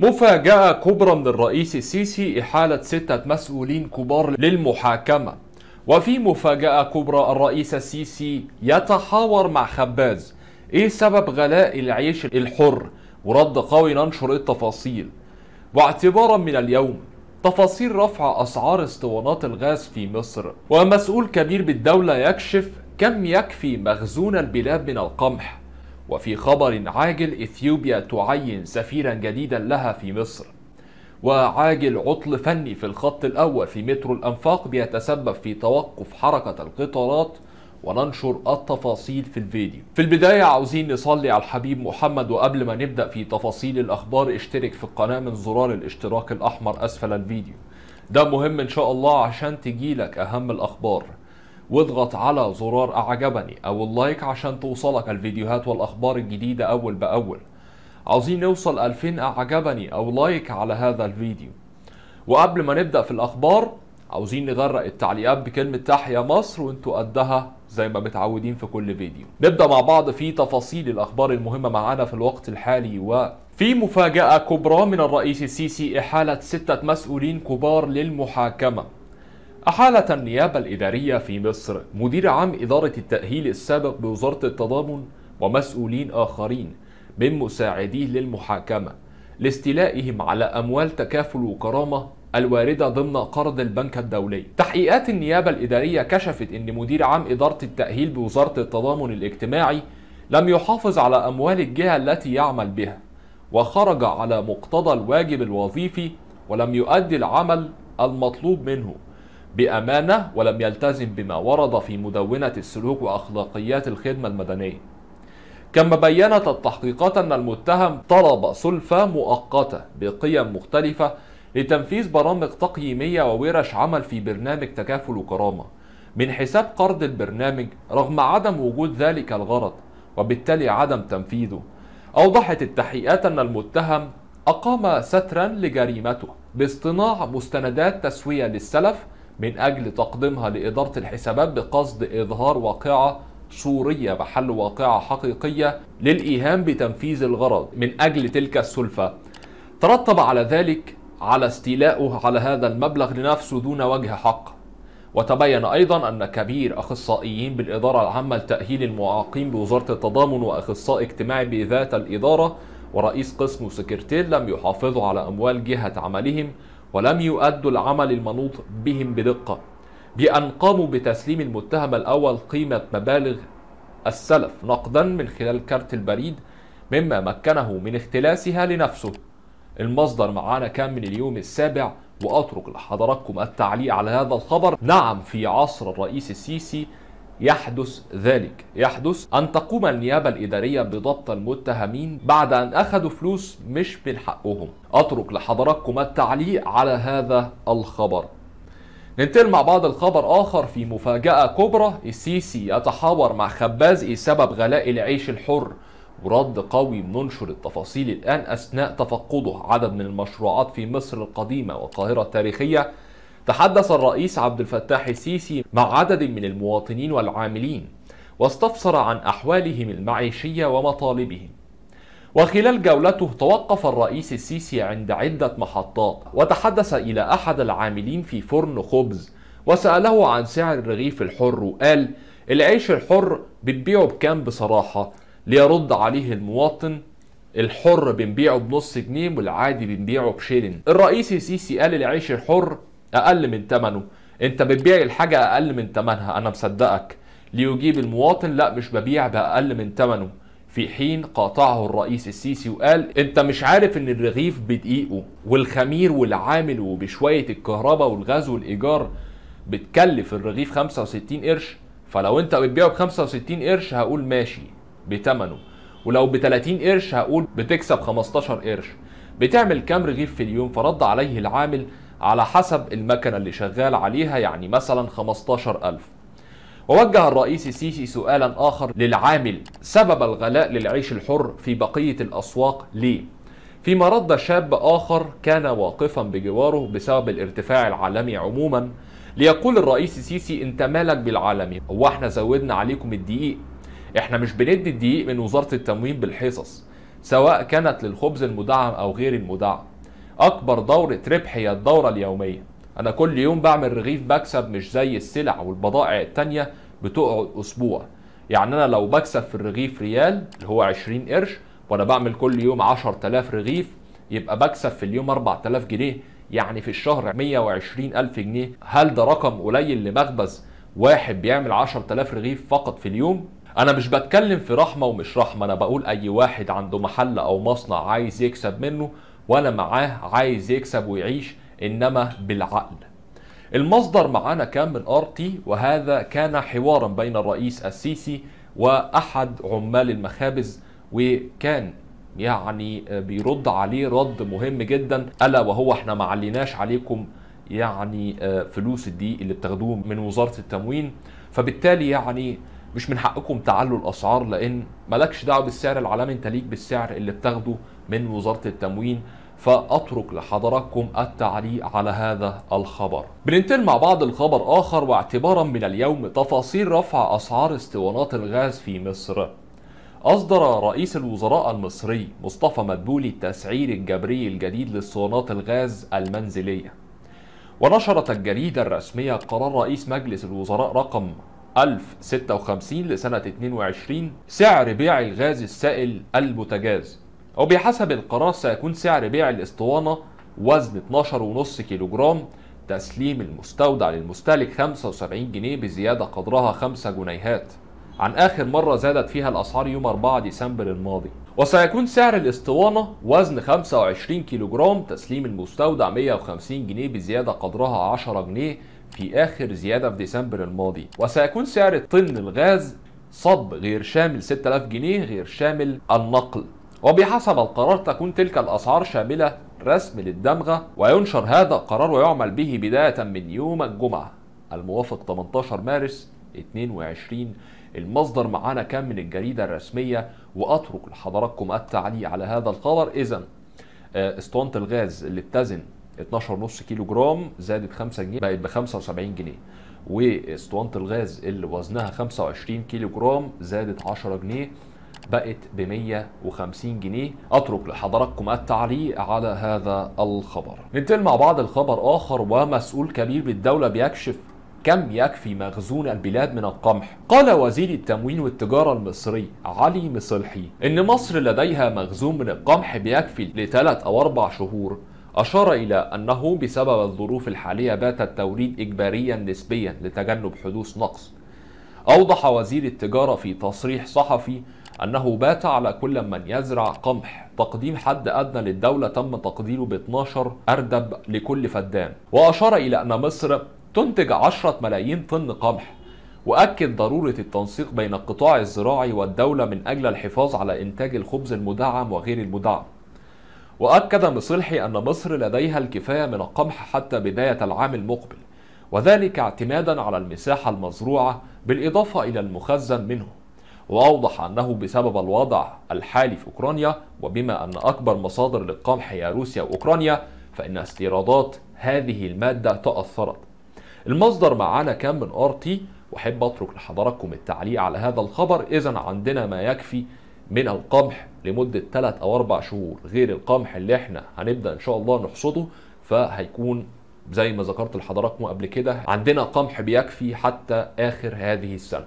مفاجأة كبرى من الرئيس السيسي إحالة ستة مسؤولين كبار للمحاكمة وفي مفاجأة كبرى الرئيس السيسي يتحاور مع خباز إيه سبب غلاء العيش الحر ورد قوي ننشر التفاصيل واعتبارا من اليوم تفاصيل رفع أسعار اسطوانات الغاز في مصر ومسؤول كبير بالدولة يكشف كم يكفي مخزون البلاد من القمح وفي خبر عاجل إثيوبيا تعين سفيرا جديدا لها في مصر وعاجل عطل فني في الخط الأول في مترو الأنفاق بيتسبب في توقف حركة القطارات وننشر التفاصيل في الفيديو في البداية عاوزين نصلي على الحبيب محمد وقبل ما نبدأ في تفاصيل الأخبار اشترك في القناة من زرار الاشتراك الأحمر أسفل الفيديو ده مهم إن شاء الله عشان تجيلك أهم الأخبار واضغط على زرار أعجبني أو اللايك عشان توصلك الفيديوهات والأخبار الجديدة أول بأول عاوزين نوصل 2000 أعجبني أو لايك على هذا الفيديو وقبل ما نبدأ في الأخبار عاوزين نغرق التعليقات بكلمة تحيا مصر وانتوا قدها زي ما متعودين في كل فيديو نبدأ مع بعض في تفاصيل الأخبار المهمة معانا في الوقت الحالي و في مفاجأة كبرى من الرئيس السيسي إحالة ستة مسؤولين كبار للمحاكمة أحالت النيابة الإدارية في مصر مدير عام إدارة التأهيل السابق بوزارة التضامن ومسؤولين آخرين من مساعديه للمحاكمة لاستيلائهم على أموال تكافل وكرامة الواردة ضمن قرض البنك الدولي تحقيقات النيابة الإدارية كشفت أن مدير عام إدارة التأهيل بوزارة التضامن الاجتماعي لم يحافظ على أموال الجهة التي يعمل بها وخرج على مقتضى الواجب الوظيفي ولم يؤدي العمل المطلوب منه بأمانة ولم يلتزم بما ورد في مدونة السلوك وأخلاقيات الخدمة المدنية كما بينت التحقيقات أن المتهم طلب سلفة مؤقتة بقيم مختلفة لتنفيذ برامج تقييمية وورش عمل في برنامج تكافل وكرامة من حساب قرض البرنامج رغم عدم وجود ذلك الغرض وبالتالي عدم تنفيذه أوضحت التحقيقات أن المتهم أقام سترا لجريمته باصطناع مستندات تسوية للسلف من أجل تقديمها لإدارة الحسابات بقصد إظهار واقعة صورية بحل واقعة حقيقية للإيهام بتنفيذ الغرض من أجل تلك السلفة ترتب على ذلك على استيلاؤه على هذا المبلغ لنفسه دون وجه حق وتبين أيضا أن كبير أخصائيين بالإدارة العامة لتأهيل المعاقين بوزارة التضامن وأخصائي اجتماعي بذات الإدارة ورئيس قسم وسكرتير لم يحافظوا على أموال جهة عملهم ولم يؤدوا العمل المنوط بهم بدقة بأن قاموا بتسليم المتهم الأول قيمة مبالغ السلف نقدا من خلال كارت البريد مما مكنه من اختلاسها لنفسه المصدر معانا كان من اليوم السابع وأترك لحضراتكم التعليق على هذا الخبر نعم في عصر الرئيس السيسي يحدث ذلك يحدث أن تقوم النيابة الإدارية بضبط المتهمين بعد أن أخذوا فلوس مش من حقهم أترك لحضراتكم التعليق على هذا الخبر ننتقل مع بعض الخبر آخر في مفاجأة كبرى السيسي يتحاور مع خبازي سبب غلاء العيش الحر ورد قوي بننشر التفاصيل الآن أثناء تفقده عدد من المشروعات في مصر القديمة والقاهرة التاريخية تحدث الرئيس عبد الفتاح السيسي مع عدد من المواطنين والعاملين واستفسر عن أحوالهم المعيشية ومطالبهم وخلال جولته توقف الرئيس السيسي عند عدة محطات وتحدث إلى أحد العاملين في فرن خبز وسأله عن سعر الرغيف الحر وقال العيش الحر بتبيعه بكام بصراحة ليرد عليه المواطن الحر بنبيعه بنص جنيه والعادي بنبيعه بشيلن الرئيس السيسي قال العيش الحر اقل من ثمنه انت بتبيع الحاجه اقل من ثمنها انا مصدقك ليجيب المواطن لا مش ببيع باقل من ثمنه في حين قاطعه الرئيس السيسي وقال انت مش عارف ان الرغيف بدقيقه والخمير والعامل وبشويه الكهرباء والغاز والايجار بتكلف الرغيف 65 قرش فلو انت بتبيعه ب 65 قرش هقول ماشي بثمنه ولو ب 30 قرش هقول بتكسب 15 قرش بتعمل كام رغيف في اليوم فرد عليه العامل على حسب المكنة اللي شغال عليها يعني مثلا 15000 ووجه الرئيس السيسي سؤالا آخر للعامل سبب الغلاء للعيش الحر في بقية الأسواق ليه؟ فيما رد شاب آخر كان واقفا بجواره بسبب الارتفاع العالمي عموما ليقول الرئيس السيسي انت مالك بالعالمي هو احنا زودنا عليكم الدقيق احنا مش بندي الدقيق من وزارة التموين بالحصص سواء كانت للخبز المدعم او غير المدعم اكبر دوره ربح هي الدوره اليوميه انا كل يوم بعمل رغيف بكسب مش زي السلع والبضائع التانية بتقعد اسبوع يعني انا لو بكسب في الرغيف ريال اللي هو 20 قرش وانا بعمل كل يوم 10000 رغيف يبقى بكسب في اليوم 4000 جنيه يعني في الشهر 120000 جنيه هل ده رقم قليل لمخبز واحد بيعمل 10000 رغيف فقط في اليوم انا مش بتكلم في رحمه ومش رحمه انا بقول اي واحد عنده محل او مصنع عايز يكسب منه ولا معاه عايز يكسب ويعيش انما بالعقل المصدر معانا كان من ار تي وهذا كان حوارا بين الرئيس السيسي واحد عمال المخابز وكان يعني بيرد عليه رد مهم جدا الا وهو احنا ما عليناش عليكم يعني آه، فلوس الدقيق اللي بتاخدوه من وزاره التموين فبالتالي يعني مش من حقكم تعلوا الاسعار لان مالكش دعوه بالسعر العالمي انت ليك بالسعر اللي بتاخده من وزاره التموين فاترك لحضراتكم التعليق على هذا الخبر. بننتقل مع بعض الخبر اخر واعتبارا من اليوم تفاصيل رفع اسعار اسطوانات الغاز في مصر. أصدر رئيس الوزراء المصري مصطفى مدبولي التسعير الجبري الجديد لاسطوانات الغاز المنزلية. ونشرت الجريدة الرسمية قرار رئيس مجلس الوزراء رقم 1056 لسنة 22 سعر بيع الغاز السائل البوتاجاز وبحسب القرار سيكون سعر بيع الاسطوانة وزن 12.5 جرام تسليم المستودع للمستهلك 75 جنيه بزيادة قدرها 5 جنيهات عن آخر مرة زادت فيها الأسعار يوم 4 ديسمبر الماضي وسيكون سعر الاسطوانة وزن 25 جرام تسليم المستودع 150 جنيه بزيادة قدرها 10 جنيه في آخر زيادة في ديسمبر الماضي وسيكون سعر طن الغاز صب غير شامل 6000 جنيه غير شامل النقل وبحسب القرار تكون تلك الأسعار شاملة رسم للدمغة وينشر هذا القرار ويعمل به بداية من يوم الجمعة الموافق 18 مارس 22 المصدر معانا كان من الجريدة الرسمية وأترك لحضراتكم التعليق على هذا الخبر إذا آه، اسطوانة الغاز اللي بتزن 12.5 كيلو جرام زادت 5 جنيه بقت ب 75 جنيه واسطوانه الغاز اللي وزنها 25 كيلو جرام زادت 10 جنيه بقت ب 150 جنيه اترك لحضراتكم التعليق على هذا الخبر ننتقل مع بعض الخبر اخر ومسؤول كبير بالدوله بيكشف كم يكفي مخزون البلاد من القمح؟ قال وزير التموين والتجارة المصري علي مصلحي إن مصر لديها مخزون من القمح بيكفي لثلاث أو أربع شهور أشار إلى أنه بسبب الظروف الحالية بات التوريد إجباريا نسبيا لتجنب حدوث نقص أوضح وزير التجارة في تصريح صحفي أنه بات على كل من يزرع قمح تقديم حد أدنى للدولة تم تقديره ب 12 أردب لكل فدان وأشار إلى أن مصر تنتج 10 ملايين طن قمح وأكد ضرورة التنسيق بين القطاع الزراعي والدولة من أجل الحفاظ على إنتاج الخبز المدعم وغير المدعم وأكد مصلحي أن مصر لديها الكفاية من القمح حتى بداية العام المقبل وذلك اعتمادا على المساحة المزروعة بالإضافة إلى المخزن منه وأوضح أنه بسبب الوضع الحالي في أوكرانيا وبما أن أكبر مصادر للقمح هي روسيا وأوكرانيا فإن استيرادات هذه المادة تأثرت المصدر معانا كان من ار تي اترك لحضراتكم التعليق على هذا الخبر اذا عندنا ما يكفي من القمح لمده 3 او 4 شهور غير القمح اللي احنا هنبدا ان شاء الله نحصده فهيكون زي ما ذكرت لحضراتكم قبل كده عندنا قمح بيكفي حتى اخر هذه السنه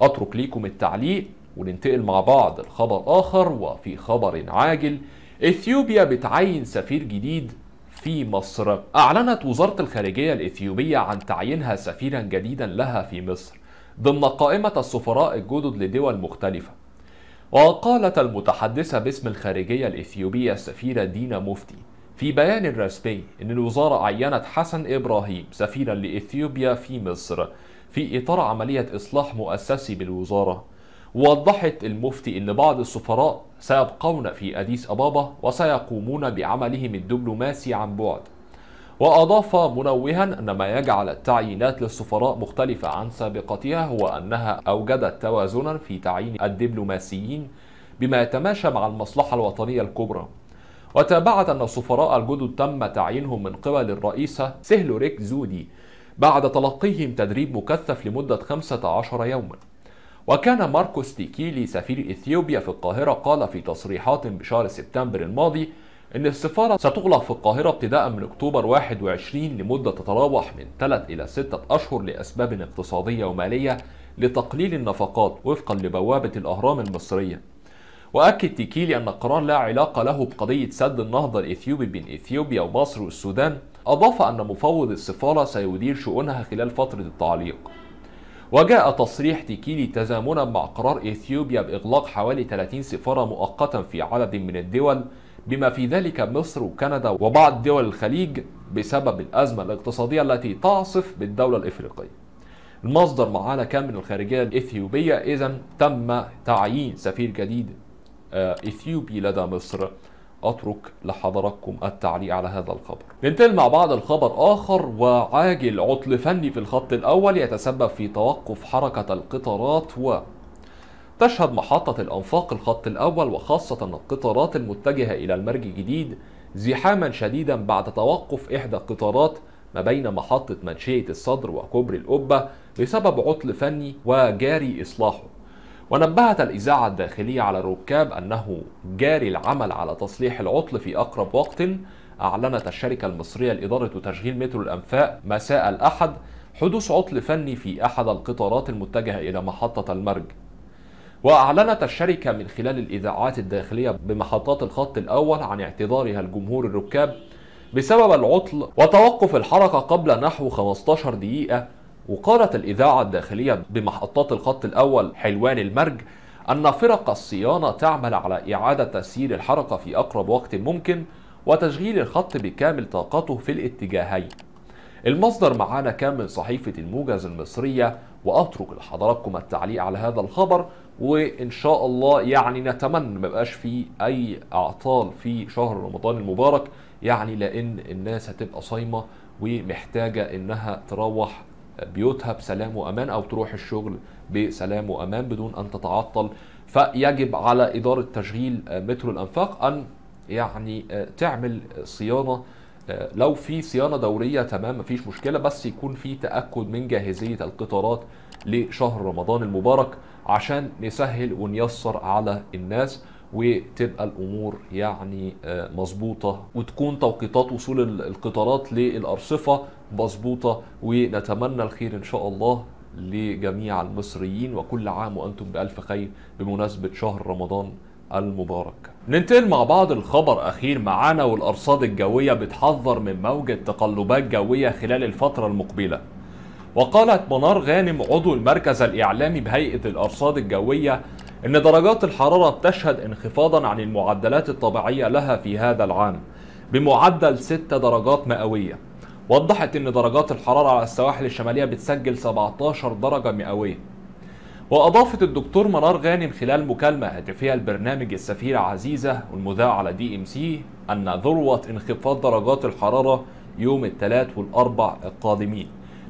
اترك ليكم التعليق وننتقل مع بعض لخبر اخر وفي خبر عاجل اثيوبيا بتعين سفير جديد في مصر اعلنت وزاره الخارجيه الاثيوبيه عن تعيينها سفيرا جديدا لها في مصر ضمن قائمه السفراء الجدد لدول مختلفه وقالت المتحدثة باسم الخارجية الإثيوبية السفيرة دينا مفتي في بيان رسمي أن الوزارة عينت حسن إبراهيم سفيرا لإثيوبيا في مصر في إطار عملية إصلاح مؤسسي بالوزارة وضحت المفتي أن بعض السفراء سيبقون في أديس أبابا وسيقومون بعملهم الدبلوماسي عن بعد وأضاف منوها أن ما يجعل التعيينات للسفراء مختلفة عن سابقتها هو أنها أوجدت توازنا في تعيين الدبلوماسيين بما يتماشى مع المصلحة الوطنية الكبرى وتابعت أن السفراء الجدد تم تعيينهم من قبل الرئيسة سهلوريك زودي بعد تلقيهم تدريب مكثف لمدة 15 يوما وكان ماركوس تيكيلي سفير إثيوبيا في القاهرة قال في تصريحات بشهر سبتمبر الماضي ان السفاره ستغلق في القاهره ابتداء من اكتوبر 21 لمده تتراوح من 3 الى 6 اشهر لاسباب اقتصاديه وماليه لتقليل النفقات وفقا لبوابه الاهرام المصريه واكد تيكيلي ان القرار لا علاقه له بقضيه سد النهضه الاثيوبي بين اثيوبيا ومصر والسودان اضاف ان مفوض السفاره سيدير شؤونها خلال فتره التعليق وجاء تصريح تيكيلي تزامنا مع قرار اثيوبيا باغلاق حوالي 30 سفاره مؤقتا في عدد من الدول بما في ذلك مصر وكندا وبعض دول الخليج بسبب الأزمة الاقتصادية التي تعصف بالدولة الإفريقية المصدر معانا كان من الخارجية الإثيوبية إذا تم تعيين سفير جديد آه، إثيوبي لدى مصر أترك لحضراتكم التعليق على هذا الخبر ننتقل مع بعض الخبر آخر وعاجل عطل فني في الخط الأول يتسبب في توقف حركة القطارات و تشهد محطة الأنفاق الخط الأول وخاصة القطارات المتجهة إلى المرج الجديد زحاما شديدا بعد توقف إحدى القطارات ما بين محطة منشية الصدر وكوبري القبة بسبب عطل فني وجاري إصلاحه ونبهت الإذاعة الداخلية على الركاب أنه جاري العمل على تصليح العطل في أقرب وقت أعلنت الشركة المصرية لإدارة وتشغيل مترو الأنفاق مساء الأحد حدوث عطل فني في أحد القطارات المتجهة إلى محطة المرج وأعلنت الشركة من خلال الإذاعات الداخلية بمحطات الخط الأول عن اعتذارها لجمهور الركاب بسبب العطل وتوقف الحركة قبل نحو 15 دقيقة وقالت الإذاعة الداخلية بمحطات الخط الأول حلوان المرج أن فرق الصيانة تعمل على إعادة تسيير الحركة في أقرب وقت ممكن وتشغيل الخط بكامل طاقته في الاتجاهين المصدر معانا كان من صحيفة الموجز المصرية وأترك لحضراتكم التعليق على هذا الخبر وإن شاء الله يعني نتمنى ما بقاش في أي أعطال في شهر رمضان المبارك يعني لأن الناس هتبقى صايمة ومحتاجة إنها تروح بيوتها بسلام وأمان أو تروح الشغل بسلام وأمان بدون أن تتعطل فيجب على إدارة تشغيل مترو الأنفاق أن يعني آه، تعمل صيانة آه، لو في صيانه دوريه تمام مفيش مشكله بس يكون في تاكد من جاهزيه القطارات لشهر رمضان المبارك عشان نسهل ونيسر على الناس وتبقى الامور يعني آه، مظبوطه وتكون توقيتات وصول القطارات للارصفه مظبوطه ونتمنى الخير ان شاء الله لجميع المصريين وكل عام وانتم بالف خير بمناسبه شهر رمضان المبارك ننتقل مع بعض الخبر أخير معانا والأرصاد الجوية بتحذر من موجة تقلبات جوية خلال الفترة المقبلة وقالت منار غانم عضو المركز الإعلامي بهيئة الأرصاد الجوية إن درجات الحرارة بتشهد انخفاضا عن المعدلات الطبيعية لها في هذا العام بمعدل 6 درجات مئوية وضحت إن درجات الحرارة على السواحل الشمالية بتسجل 17 درجة مئوية وأضافت الدكتور منار غانم خلال مكالمة هاتفية لبرنامج السفيرة عزيزة والمذاع على دي ام سي أن ذروة انخفاض درجات الحرارة يوم الثلاث والأربع القادمين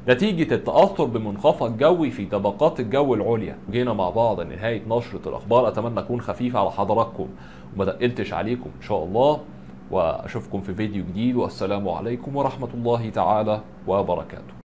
نتيجة التأثر بمنخفض جوي في طبقات الجو العليا جينا مع بعض لنهاية نشرة الأخبار أتمنى أكون خفيف على حضراتكم وما دقلتش عليكم إن شاء الله وأشوفكم في فيديو جديد والسلام عليكم ورحمة الله تعالى وبركاته